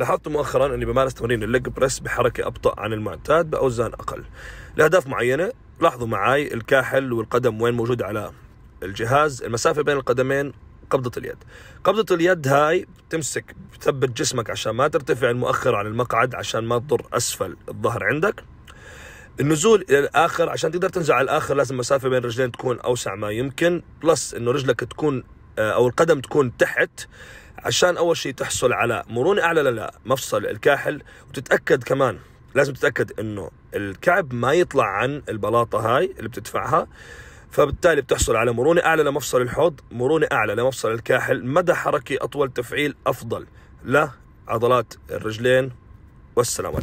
لاحظت مؤخرا اني بمارس تمرين الليج بريس بحركه ابطا عن المعتاد باوزان اقل لاهداف معينه لاحظوا معي الكاحل والقدم وين موجود على الجهاز المسافه بين القدمين قبضة اليد قبضة اليد هاي بتمسك بتثبت جسمك عشان ما ترتفع المؤخر عن المقعد عشان ما تضر أسفل الظهر عندك النزول الى الاخر عشان تقدر تنزل على الاخر لازم المسافه بين الرجلين تكون اوسع ما يمكن بلس انه رجلك تكون آه، او القدم تكون تحت عشان اول شيء تحصل على مرونه اعلى لمفصل الكاحل وتتاكد كمان لازم تتاكد انه الكعب ما يطلع عن البلاطه هاي اللي بتدفعها فبالتالي بتحصل على مرونه اعلى لمفصل الحوض مرونه اعلى لمفصل الكاحل مدى حركي اطول تفعيل افضل لعضلات الرجلين والسلام عليكم